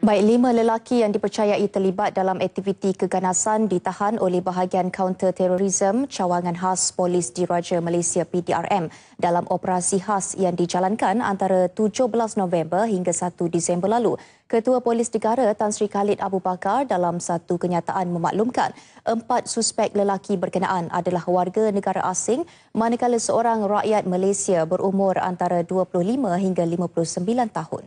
Baik, lima lelaki yang dipercayai terlibat dalam aktiviti keganasan ditahan oleh bahagian Counter Terrorism Cawangan Khas Polis di Raja Malaysia PDRM dalam operasi khas yang dijalankan antara 17 November hingga 1 Disember lalu. Ketua Polis Negara Tan Sri Khalid Abu Bakar dalam satu kenyataan memaklumkan empat suspek lelaki berkenaan adalah warga negara asing manakala seorang rakyat Malaysia berumur antara 25 hingga 59 tahun.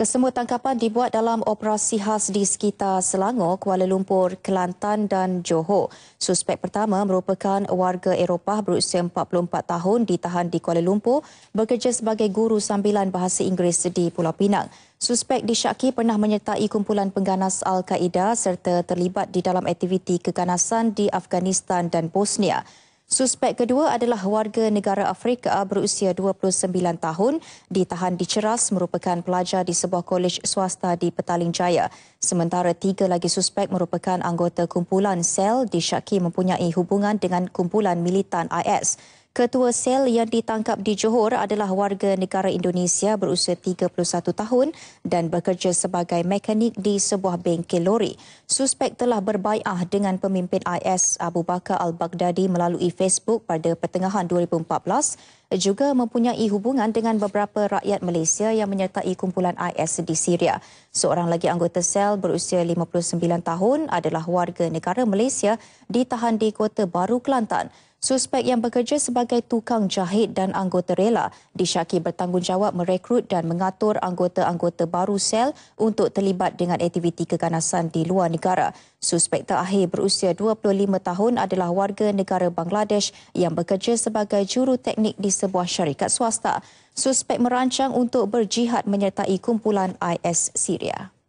Kesemua tangkapan dibuat dalam operasi khas di sekitar Selangor, Kuala Lumpur, Kelantan dan Johor. Suspek pertama merupakan warga Eropah berusia 44 tahun ditahan di Kuala Lumpur bekerja sebagai guru sambilan bahasa Inggeris di Pulau Pinang. Suspek disyaki pernah menyertai kumpulan pengganas Al-Qaeda serta terlibat di dalam aktiviti keganasan di Afghanistan dan Bosnia. Suspek kedua adalah warga negara Afrika berusia 29 tahun ditahan di Ceras merupakan pelajar di sebuah kolej swasta di Petaling Jaya. Sementara tiga lagi suspek merupakan anggota kumpulan sel disyaki mempunyai hubungan dengan kumpulan militan IS. Ketua sel yang ditangkap di Johor adalah warga negara Indonesia berusia 31 tahun dan bekerja sebagai mekanik di sebuah bengkel lori. Suspek telah berbaiah dengan pemimpin IS Abu Bakar al-Baghdadi melalui Facebook pada pertengahan 2014 juga mempunyai hubungan dengan beberapa rakyat Malaysia yang menyertai kumpulan IS di Syria. Seorang lagi anggota sel berusia 59 tahun adalah warga negara Malaysia ditahan di Kota Baru Kelantan. Suspek yang bekerja sebagai tukang jahit dan anggota rela disyaki bertanggungjawab merekrut dan mengatur anggota-anggota baru sel untuk terlibat dengan aktiviti keganasan di luar negara. Suspek terakhir berusia 25 tahun adalah warga negara Bangladesh yang bekerja sebagai juru teknik di sebuah syarikat swasta suspek merancang untuk berjihad menyertai kumpulan IS Syria.